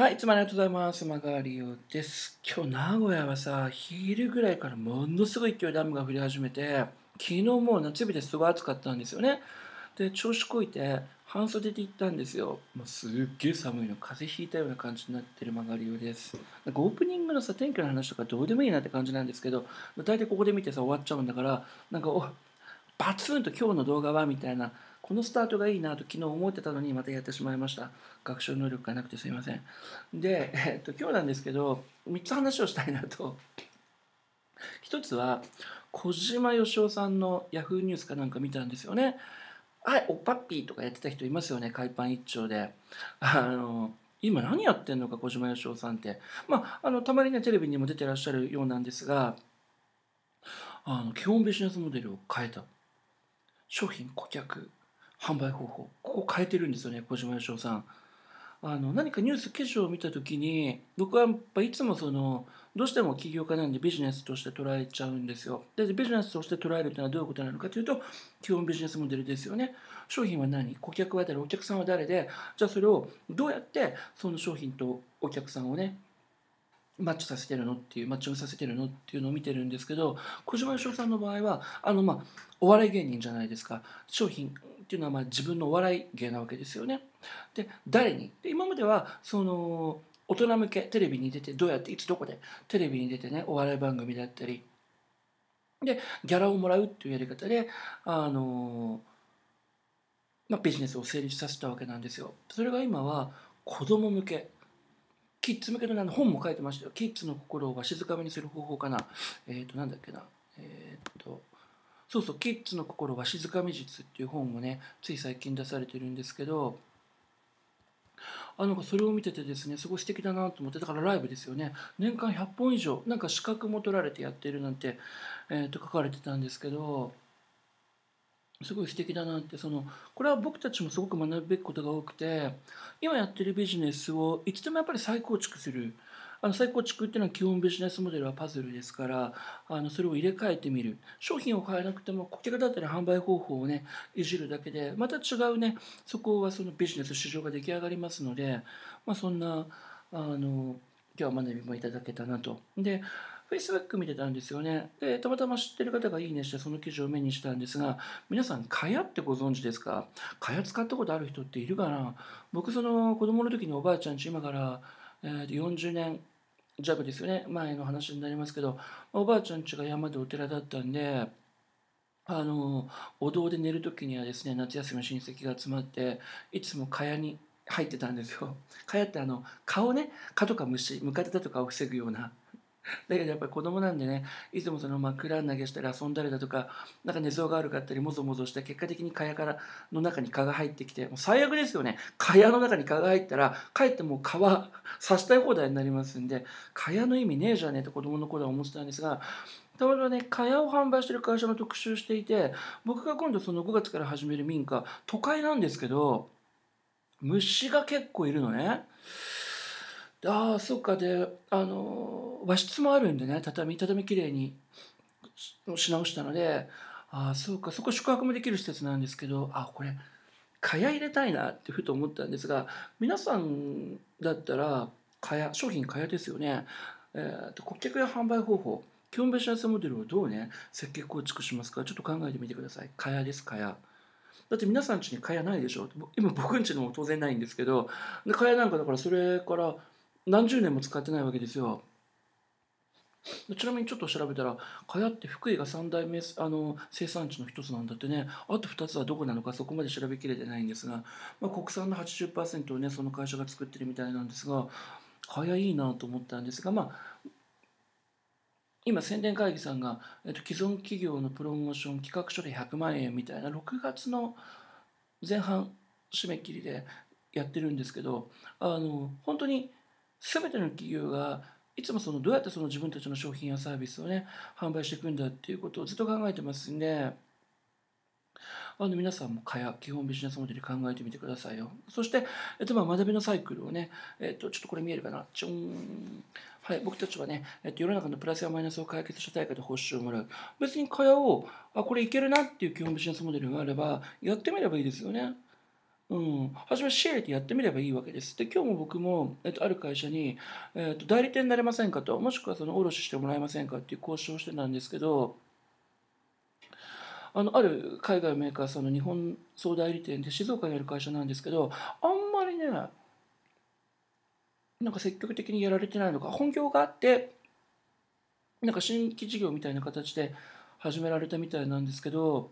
はい、いつもありがとうございます。曲がりようです。今日、名古屋はさ、昼ぐらいからものすごい勢いで雨が降り始めて、昨日もう夏日ですごい暑かったんですよね。で、調子こいて、半袖で行ったんですよ。もうすっげえ寒いの、風邪ひいたような感じになってる曲がりようです。なんかオープニングのさ、天気の話とかどうでもいいなって感じなんですけど、大体ここで見てさ、終わっちゃうんだから、なんか、おバツンと今日の動画はみたいなこのスタートがいいなと昨日思ってたのにまたやってしまいました学習能力がなくてすいませんで、えっと、今日なんですけど3つ話をしたいなと1つは小島よしおさんの yahoo！! ニュースかなんか見たんですよねはいおっぱっぴーとかやってた人いますよね海パン一丁であの今何やってんのか小島よしおさんってまああのたまにねテレビにも出てらっしゃるようなんですがあの基本ビジネスモデルを変えた商品顧客販売方法ここ変えてるんですよね小島よしおさんあの何かニュース記事を見た時に僕はやっぱいつもそのどうしても起業家なんでビジネスとして捉えちゃうんですよでビジネスとして捉えるってのはどういうことなのかというと基本ビジネスモデルですよね商品は何顧客は誰お客さんは誰でじゃあそれをどうやってその商品とお客さんをねマッチさせてるのっていうマッチングさせてるのっていうのを見てるんですけど小島よしおさんの場合はあの、まあ、お笑い芸人じゃないですか商品っていうのはまあ自分のお笑い芸なわけですよね。で誰にで今まではその大人向けテレビに出てどうやっていつどこでテレビに出てねお笑い番組だったりでギャラをもらうっていうやり方であの、まあ、ビジネスを成立させたわけなんですよ。それが今は子供向けキッズ向けの本も書いてましたよ。キッズの心を静かめにする方法かな。えっ、ー、と、なんだっけな。えっ、ー、と、そうそう、キッズの心は静かめ術っていう本もね、つい最近出されてるんですけど、あのそれを見ててですねすごい素敵だなと思ってだからライブですよね年間100本以上なんか資格も取られてやってるなんて、えー、と書かれてたんですけどすごい素敵だなってそのこれは僕たちもすごく学ぶべきことが多くて今やってるビジネスをいつでもやっぱり再構築するあの再構築っていうのは基本ビジネスモデルはパズルですからあのそれを入れ替えてみる商品を変えなくても顧客だったり販売方法をねいじるだけでまた違うねそこはそのビジネス市場が出来上がりますので、まあ、そんなあの今日は学びもいただけたなと。で Facebook 見てたんですよね。で、たまたま知ってる方がいいねして、その記事を目にしたんですが、皆さん、蚊帳ってご存知ですか蚊帳使ったことある人っているかな僕、その子供の時におばあちゃんち、今から、えー、40年弱ですよね、前の話になりますけど、おばあちゃんちが山でお寺だったんで、あのお堂で寝る時にはですね夏休みの親戚が集まっていつも蚊帳に入ってたんですよ。蚊帳ってあの蚊をね蚊とか虫ムカデだとかを防ぐような だけどやっぱり子供なんでね、いつもその枕投げしたり遊んだりだとか、なんか寝相が悪かったり、もぞもぞして、結果的に蚊帳からの中に蚊が入ってきて、もう最悪ですよね。蚊帳の中に蚊が入ったら、かえってもう蚊は刺したい放題になりますんで、蚊帳の意味ねえじゃねえと子供の頃は思ってたんですが、たまたまね、蚊帳を販売してる会社の特集していて、僕が今度その5月から始める民家、都会なんですけど、虫が結構いるのね。ああそっかであの和室もあるんでね畳畳きれいにし直したのでああそうかそこ宿泊もできる施設なんですけどあこれ蚊帳入れたいなってふと思ったんですが皆さんだったら蚊帳商品蚊帳ですよね、えーと、顧客や販売方法基本ベシャスモデルをどうね設計構築しますかちょっと考えてみてください蚊帳です蚊帳だって皆さん家に蚊帳ないでしょ今僕ん家のも当然ないんですけど蚊帳なんかだからそれから何十年も使ってないわけですよちなみにちょっと調べたらかやって福井が三大目あの生産地の一つなんだってねあと2つはどこなのかそこまで調べきれてないんですが、まあ、国産の80%をねその会社が作ってるみたいなんですがかやいいなと思ったんですがまあ今宣伝会議さんが、えっと、既存企業のプロモーション企画書で100万円みたいな6月の前半締め切りでやってるんですけどあの本当に全ての企業がいつもそのどうやってその自分たちの商品やサービスをね販売していくんだっていうことをずっと考えてますんであの皆さんもかや基本ビジネスモデル考えてみてくださいよそして、えっと、まあ学びのサイクルをね、えっと、ちょっとこれ見えるかなちょんはい、僕たちはね、えっと、世の中のプラスやマイナスを解決した対価で報酬をもらう。別に蚊帳を、あ、これいけるなっていう基本ビジネスモデルがあれば、やってみればいいですよね。うん、初めシェアでやってみればいいわけです。で、今日も僕も、えっと、ある会社に、えっと、代理店になれませんかと、もしくはその卸してもらえませんかっていう交渉をしてたんですけど、あのある海外メーカーさんの日本総代理店で静岡にある会社なんですけどあんまりねなんか積極的にやられてないのか本業があってなんか新規事業みたいな形で始められたみたいなんですけど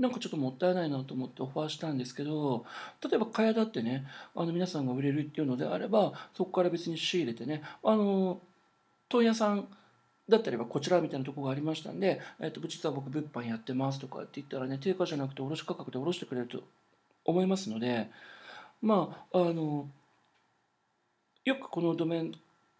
なんかちょっともったいないなと思ってオファーしたんですけど例えば蚊帳だってねあの皆さんが売れるっていうのであればそこから別に仕入れてねあの問屋さんだったりはこちらみたいなとこがありましたんで、えっと、実は僕物販やってますとかって言ったらね定価じゃなくて卸価格で卸してくれると思いますのでまああのよくこのドメイン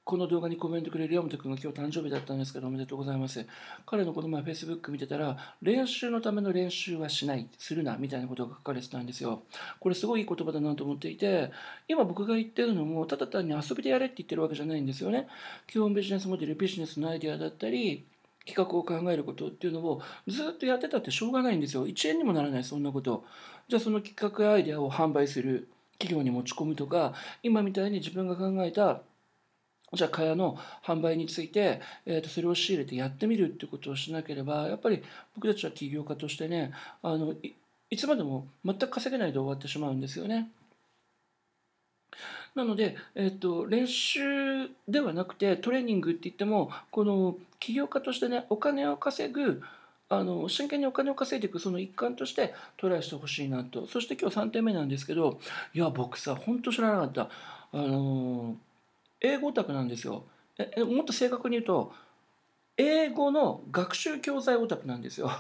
この動画にコメントくれる山本君が今日誕生日だったんですけどおめでとうございます。彼のこの前 Facebook 見てたら練習のための練習はしない、するなみたいなことが書かれてたんですよ。これすごいいい言葉だなと思っていて今僕が言ってるのもただ単に遊びでやれって言ってるわけじゃないんですよね。基本ビジネスモデル、ビジネスのアイデアだったり企画を考えることっていうのをずっとやってたってしょうがないんですよ。1円にもならないそんなこと。じゃあその企画アイデアを販売する。企業に持ち込むとか今みたいに自分が考えたじゃあ蚊帳の販売について、えー、とそれを仕入れてやってみるってことをしなければやっぱり僕たちは起業家としてねあのいつまでも全く稼げないで終わってしまうんですよね。なので、えーと、と練習ではなくてトレーニングって言ってもこの起業家としてねお金を稼ぐあの真剣にお金を稼いでいくその一環としてトライしてほしいなとそして今日3点目なんですけどいや僕さ本当知らなかった。あのー英語オタクなんですよえもっと正確に言うと英語の学習教材オタクなんですよ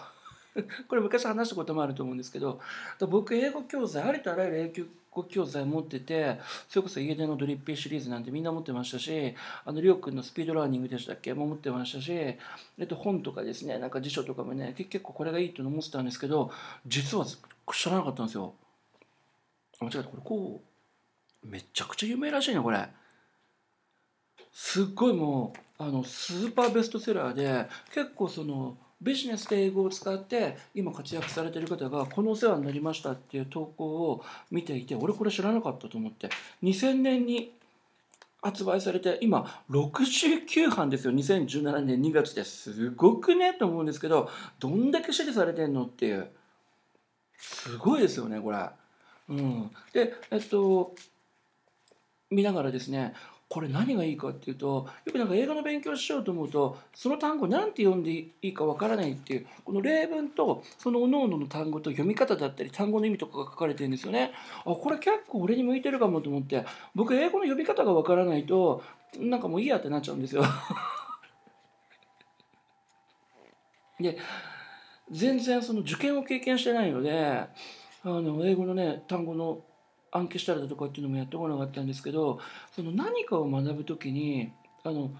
これ昔話したこともあると思うんですけど僕英語教材ありとあらゆる英語教材持っててそれこそ家出のドリッピーシリーズなんてみんな持ってましたしあのりょうくんのスピードラーニングでしたっけも持ってましたし、えっと、本とかですねなんか辞書とかもね結構これがいいと思ってたんですけど実は知らなかったんですよ間違えたこれこうめちゃくちゃ有名らしいなこれ。すっごいもうあのスーパーベストセラーで結構そのビジネスで英語を使って今活躍されてる方がこのお世話になりましたっていう投稿を見ていて俺これ知らなかったと思って2000年に発売されて今69版ですよ2017年2月ですごくねと思うんですけどどんだけ支持されてんのっていうすごいですよねこれ。うん、でえっと見ながらですねこれ何がいいかっていうとよくなんか映画の勉強しようと思うとその単語何て読んでいいかわからないっていうこの例文とその各々の単語と読み方だったり単語の意味とかが書かれてるんですよね。あこれ結構俺に向いてるかもと思って僕英語の読み方がわからないとなんかもういいやってなっちゃうんですよ。で全然その受験を経験してないのであの英語のね単語の暗記したらだとかっていうのもやってこなかったんですけどその何かを学ぶ時にあの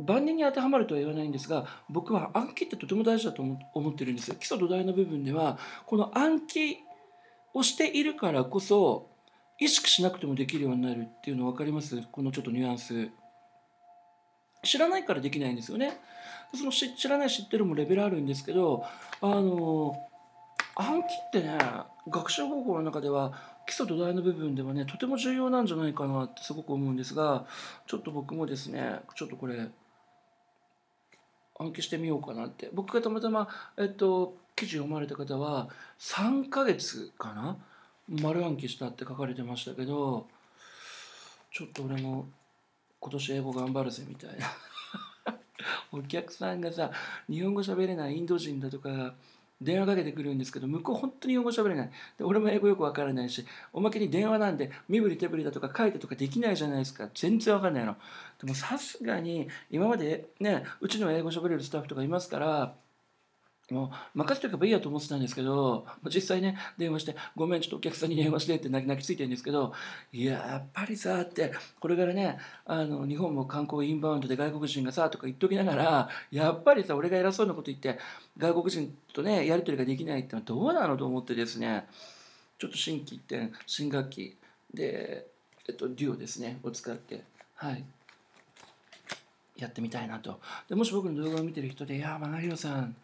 万人に当てはまるとは言わないんですが僕は暗記ってとても大事だと思ってるんです基礎土台の部分ではこの暗記をしているからこそ意識しなくてもできるようになるっていうの分かりますこのちょっとニュアンス知らないからできないんですよねその知らない知ってるもレベルあるんですけどあの暗記ってね学習方法の中では基礎土台の部分ではねとても重要なんじゃないかなってすごく思うんですがちょっと僕もですねちょっとこれ暗記してみようかなって僕がたまたま、えっと、記事読まれた方は3ヶ月かな丸暗記したって書かれてましたけどちょっと俺も今年英語頑張るぜみたいなお客さんがさ日本語喋れないインド人だとか電話かけてくるんですけど向こう本当に英語喋れないで俺も英語よくわからないしおまけに電話なんで身振り手振りだとか書いてとかできないじゃないですか全然わかんないのでもさすがに今までねうちの英語喋れるスタッフとかいますからもう任せておけばいいやと思ってたんですけど実際ね電話して「ごめんちょっとお客さんに電話して」って泣き泣きついてるんですけどいややっぱりさってこれからねあの日本も観光インバウンドで外国人がさとか言っときながらやっぱりさ俺が偉そうなこと言って外国人とねやり取りができないってのはどうなのと思ってですねちょっと新規点新学期で、えっと、デュオですねを使ってはい。やってみたいなとでもし僕の動画を見てる人で「いやマガリさん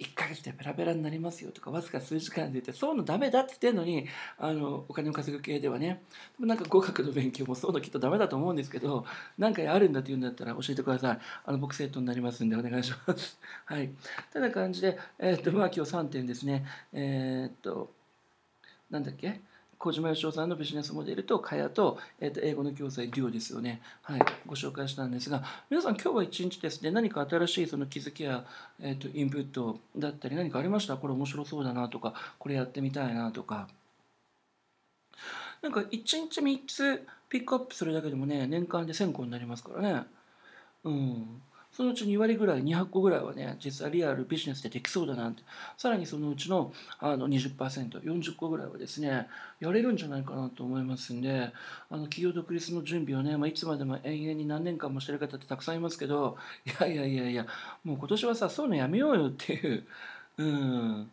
1ヶ月でペラペラになりますよとかわずか数時間で言ってそういうのダメだって言ってんのにあのお金を稼ぐ系ではねでもなんか語学の勉強もそういうのきっとダメだと思うんですけど何かあるんだって言うんだったら教えてくださいあの僕生徒になりますんでお願いします はいてな感じでえー、っとまあ今日3点ですねえー、っとなんだっけ小島よしおさんのビジネスモデルとかやと,、えー、と英語の教材デュオですよね、はい、ご紹介したんですが皆さん今日は一日ですね何か新しいその気づきや、えー、とインプットだったり何かありましたこれ面白そうだなとかこれやってみたいなとかなんか一日3つピックアップするだけでもね年間で1000個になりますからねうんそのうち2割ぐらい、200個ぐらいはね、実はリアルビジネスでできそうだなんて、さらにそのうちのあの20%、40個ぐらいはですね、やれるんじゃないかなと思いますんで、あの企業独立の準備をね、まあ、いつまでも永遠に何年間もしてる方ってたくさんいますけど、いやいやいやいや、もう今年はさ、そういうのやめようよっていう、うん。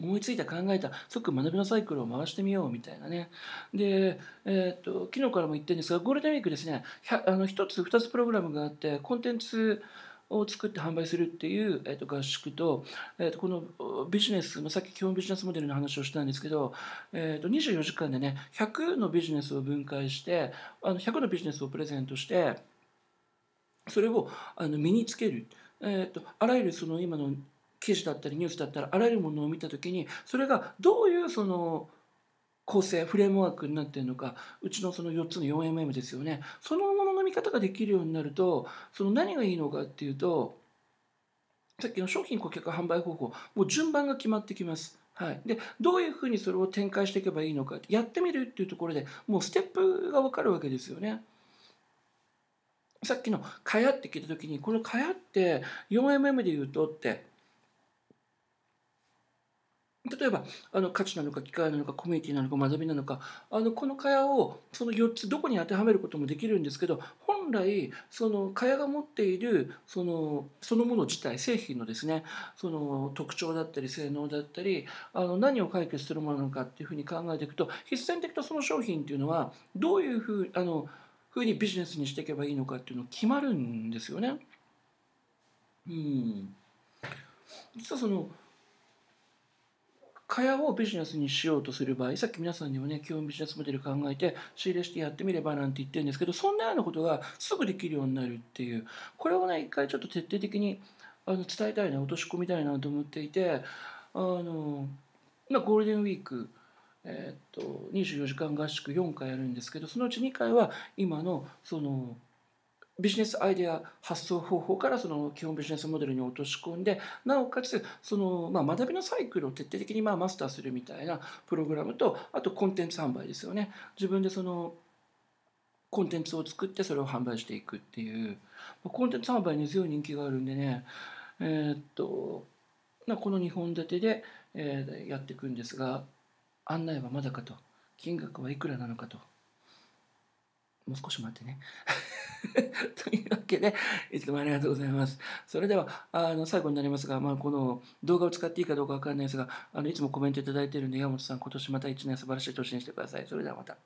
思いついた考えた即学びのサイクルを回してみようみたいなねで、えー、っと昨日からも言ってるんですがゴールデンウィークですねあの1つ2つプログラムがあってコンテンツを作って販売するっていう、えー、と合宿と,、えー、とこのビジネス、まあ、さっき基本ビジネスモデルの話をしたんですけど、えー、と24時間でね100のビジネスを分解してあの100のビジネスをプレゼントしてそれをあの身につける、えー、とあらゆるその今の記事だったりニュースだったりあらゆるものを見た時にそれがどういうその構成フレームワークになってるのかうちのその4つの 4mm ですよねそのものの見方ができるようになるとその何がいいのかっていうとさっきの商品顧客販売方法もう順番が決まってきます。はい、でどういうふうにそれを展開していけばいいのかやってみるっていうところでもうステップが分かるわけですよね。さっきの「かや」って聞いた時にこの「かや」って 4mm で言うとって例えばあの価値なのか機会なのかコミュニティなのか学びなのかあのこの蚊帳をその4つどこに当てはめることもできるんですけど本来その蚊帳が持っているそのそのもの自体製品のですねその特徴だったり性能だったりあの何を解決するものなのかっていうふうに考えていくと必然的とその商品っていうのはどういうふうあのふうにビジネスにしていけばいいのかっていうの決まるんですよね。うん、実はその蚊帳をビジネスにしようとする場合さっき皆さんにもね基本ビジネスモデル考えて仕入れしてやってみればなんて言ってるんですけどそんなようなことがすぐできるようになるっていうこれをね一回ちょっと徹底的にあの伝えたいな落とし込みたいなと思っていてあの今ゴールデンウィークえー、っと24時間合宿4回やるんですけどそのうち2回は今のそのビジネスアイデア発想方法からその基本ビジネスモデルに落とし込んでなおかつその、まあ、学びのサイクルを徹底的にまあマスターするみたいなプログラムとあとコンテンツ販売ですよね自分でそのコンテンツを作ってそれを販売していくっていうコンテンツ販売に強い人気があるんでねえっとこの2本立てで、えやっていくんですが案内はまだかと金額はいくらなのかともう少し待ってね というわけで、いつもありがとうございます。それでは、あの最後になりますが、まあ、この動画を使っていいかどうかわからないですが、あのいつもコメントいただいているので、山本さん、今年また1年素晴らしい年にしてください。それではまた。